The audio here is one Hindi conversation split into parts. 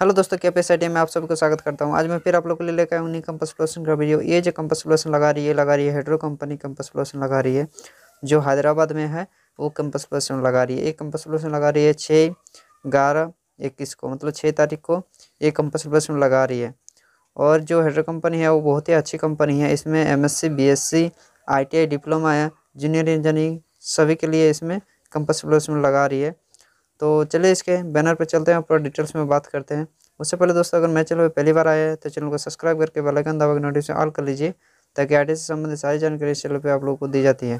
हेलो दोस्तों के पी में आप सबको स्वागत करता हूँ आज मैं फिर आप लोग के लिए लेकर आया हूँ कंपस प्लोसन का वीडियो ये जो कंपस प्लोसन लगा रही है लगा रही है हेड्रो कंपनी कंपस प्लोसन लगा रही है जो हैदराबाद में है वो कंपस प्लोसन लगा रही है एक कंपस प्लोसन लगा रही है छः ग्यारह इक्कीस को मतलब छः तारीख को ये कंपस प्लोसन लगा रही है और जो हेड्रो कंपनी है वो बहुत ही अच्छी कंपनी है इसमें M S C B S C I T I diploma है जूनियर इंजीनियरिंग सभी के लिए इसमें कंपस प्लोसन लगा रही है तो चलिए इसके बैनर पर चलते हैं पूरा डिटेल्स में बात करते हैं उससे पहले दोस्तों अगर मैं चैनल पर पहली बार आए है तो चैनल को सब्सक्राइब करके बेलाइकन दबा के नोटिफिकेशन ऑल कर लीजिए ताकि आई से संबंधित सारी जानकारी इस चैनल पर आप लोगों को दी जाती है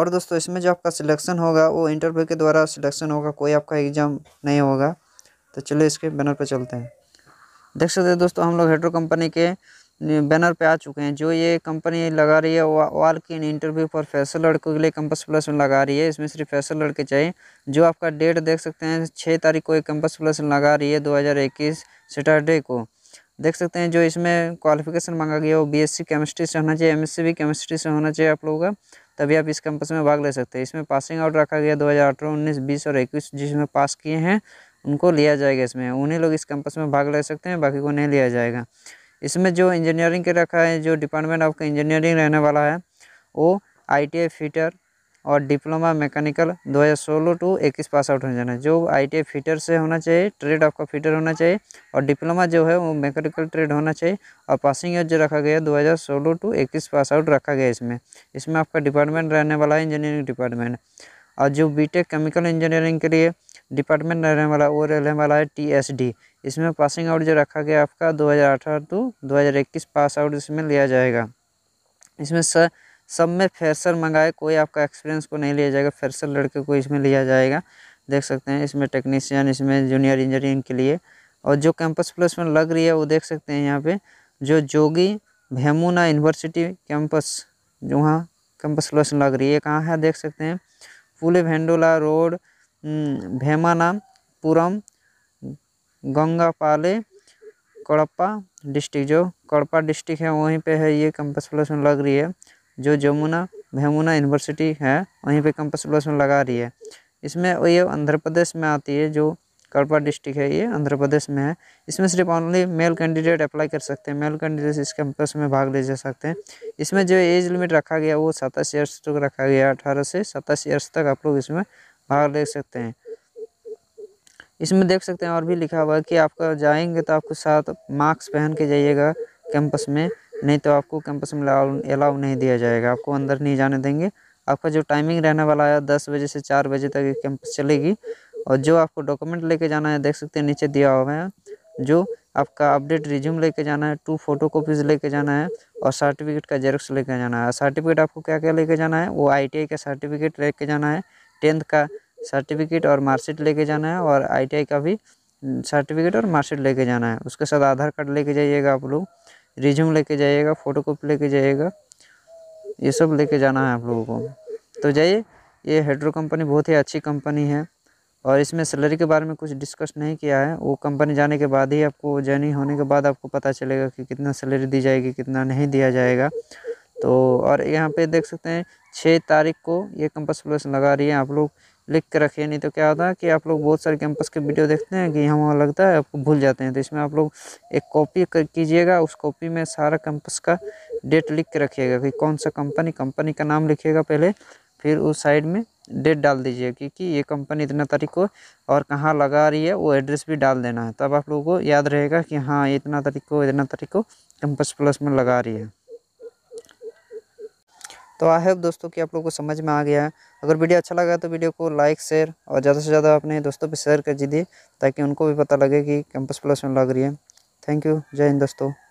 और दोस्तों इसमें जो आपका सिलेक्शन होगा वो इंटरव्यू के द्वारा सिलेक्शन होगा कोई आपका एग्ज़ाम नहीं होगा तो चलिए इसके बैनर पर चलते हैं देख सकते हैं दोस्तों हम लोग हेड्रो कंपनी के बैनर पे आ चुके हैं जो ये कंपनी लगा रही है वाल की इंटरव्यू फॉर फैसल लड़कों के लिए कंपस प्लस में लगा रही है इसमें सिर्फ फैसल लड़के चाहिए जो आपका डेट देख सकते हैं छः तारीख को ये कंपस प्लस लगा रही है 2021 सैटरडे को देख सकते हैं जो इसमें क्वालिफिकेशन मांगा गया वो सी केमिस्ट्री से होना चाहिए सी भी केमिस्ट्री से होना चाहिए आप लोगों का तभी आप इस कैंपस में भाग ले सकते हैं इसमें पासिंग आउट रखा गया अठारह उन्नीस बीस और इक्कीस जिसमें पास किए हैं उनको लिया जाएगा इसमें उन्हीं लोग इस कैंपस में भाग ले सकते हैं बाकी को नहीं लिया जाएगा इसमें जो इंजीनियरिंग के रखा है जो डिपार्टमेंट आपका इंजीनियरिंग रहने वाला है वो आई टी फीटर और डिप्लोमा मैकेनिकल 2016 टू इक्कीस पास आउट होने जाना है जो आई टी फीटर से होना चाहिए ट्रेड आपका फीटर होना चाहिए और डिप्लोमा जो है वो मैकेनिकल ट्रेड होना चाहिए और पासिंग एज जो रखा गया है सोलह टू इक्कीस पास आउट रखा गया इसमें इसमें आपका डिपार्टमेंट रहने वाला है इंजीनियरिंग डिपार्टमेंट और जो बी केमिकल इंजीनियरिंग के लिए डिपार्टमेंट रहने वाला वो रहने वाला है टीएसडी इसमें पासिंग आउट जो रखा गया आपका 2018 टू 2021 पास आउट इसमें लिया जाएगा इसमें सर सब में फ्रेशर मंगाए कोई आपका एक्सपीरियंस को नहीं लिया जाएगा फ्रेशर लड़के को इसमें लिया जाएगा देख सकते हैं इसमें टेक्नीशियन इसमें जूनियर इंजीनियरिंग के लिए और जो कैंपस प्लस में लग रही है वो देख सकते हैं यहाँ पे जो जोगी भेमुना यूनिवर्सिटी कैंपस जो वहाँ कैंपस प्लस लग रही है कहाँ है देख सकते हैं Pulivendula road Bhemanapuram Gangapalle Kadapa district जो कड़प्पा डिस्ट्रिक्ट है वहीं पे है ये कैंपस प्लेसमेंट लग रही है जो जमुना भेमुना यूनिवर्सिटी है वहीं पे कैंपस प्लेसमेंट लगा रही है इसमें ये आंध्र प्रदेश में आती है जो कड़पा डिस्ट्रिक्ट है ये आंध्र प्रदेश में है इसमें सिर्फ ऑनली मेल कैंडिडेट अप्लाई कर सकते हैं मेल कैंडिडेट इस कैंपस में भाग ले जा सकते हैं इसमें जो एज लिमिट रखा गया वो सत्ताईस ईयर्स तक रखा गया अठारह से सत्ताईस ईयर्स तक आप लोग इसमें और देख सकते हैं इसमें देख सकते हैं और भी लिखा हुआ है कि आपका जाएंगे तो आपको साथ मास्क पहन के जाइएगा कैंपस में नहीं तो आपको कैंपस में अलाउ नहीं दिया जाएगा आपको अंदर नहीं जाने देंगे आपका जो टाइमिंग रहने वाला है दस बजे से चार बजे तक कैंपस चलेगी और जो आपको डॉक्यूमेंट लेके जाना है देख सकते हैं नीचे दिया हुआ है जो आपका अपडेट रिज्यूम लेके जाना है टू फोटो कॉपीज़ लेके जाना है और सर्टिफिकेट का जेरोक्स लेके जाना है सर्टिफिकेट आपको क्या क्या लेके जाना है वो आई का सर्टिफिकेट लेके जाना है टेंथ का सर्टिफिकेट और मार्कशीट लेके जाना है और आई का भी सर्टिफिकेट और मार्कशीट लेके जाना है उसके साथ आधार कार्ड लेके जाइएगा आप लोग रिज्यूम लेके जाइएगा फ़ोटो कॉपी लेके जाइएगा ये सब लेके जाना है आप लोगों को तो जाइए ये हेड्रो कंपनी बहुत ही अच्छी कंपनी है और इसमें सैलरी के बारे में कुछ डिस्कस नहीं किया है वो कंपनी जाने के बाद ही आपको जर्नी होने के बाद आपको पता चलेगा कि कितना सैलरी दी जाएगी कितना नहीं दिया जाएगा तो और यहाँ पे देख सकते हैं छः तारीख को ये कंपस प्लस लगा रही है आप लोग लिख के रखिए नहीं तो क्या होता है कि आप लोग बहुत सारे कैंपस के वीडियो देखते हैं कि यहाँ वहाँ लगता है आपको भूल जाते हैं तो इसमें आप लोग एक कॉपी कीजिएगा उस कॉपी में सारा कैंपस का डेट लिख के रखिएगा कि कौन सा कंपनी कंपनी का नाम लिखिएगा पहले फिर उस साइड में डेट डाल दीजिए क्योंकि ये कंपनी इतना तारीख को और कहाँ लगा रही है वो एड्रेस भी डाल देना है तब आप लोगों को याद रहेगा कि हाँ इतना तारीख को इतना तारीख को कैंपस प्लस में लगा रही है तो आई होप दोस्तों कि आप लोगों को समझ में आ गया है अगर वीडियो अच्छा लगा तो वीडियो को लाइक शेयर और ज़्यादा से ज़्यादा अपने दोस्तों पर शेयर कर दीजिए ताकि उनको भी पता लगे कि कैंपस प्लस में लग रही है थैंक यू जय हिंद दोस्तों